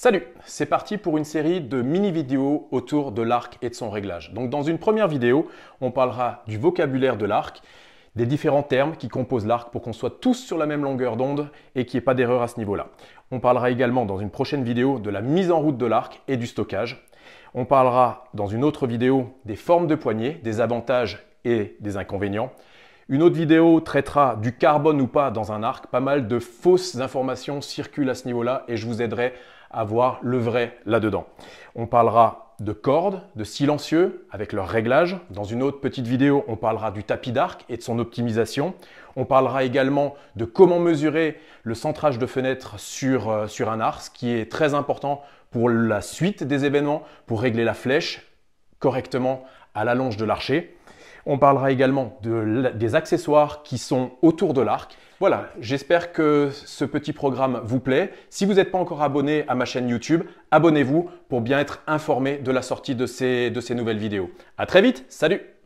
Salut C'est parti pour une série de mini-vidéos autour de l'arc et de son réglage. Donc dans une première vidéo, on parlera du vocabulaire de l'arc, des différents termes qui composent l'arc pour qu'on soit tous sur la même longueur d'onde et qu'il n'y ait pas d'erreur à ce niveau-là. On parlera également dans une prochaine vidéo de la mise en route de l'arc et du stockage. On parlera dans une autre vidéo des formes de poignées, des avantages et des inconvénients. Une autre vidéo traitera du carbone ou pas dans un arc. Pas mal de fausses informations circulent à ce niveau-là et je vous aiderai à voir le vrai là-dedans. On parlera de cordes, de silencieux avec leur réglage. Dans une autre petite vidéo, on parlera du tapis d'arc et de son optimisation. On parlera également de comment mesurer le centrage de fenêtre sur, euh, sur un arc, ce qui est très important pour la suite des événements, pour régler la flèche correctement à l'allonge de l'archer. On parlera également des accessoires qui sont autour de l'arc. Voilà, j'espère que ce petit programme vous plaît. Si vous n'êtes pas encore abonné à ma chaîne YouTube, abonnez-vous pour bien être informé de la sortie de ces, de ces nouvelles vidéos. À très vite, salut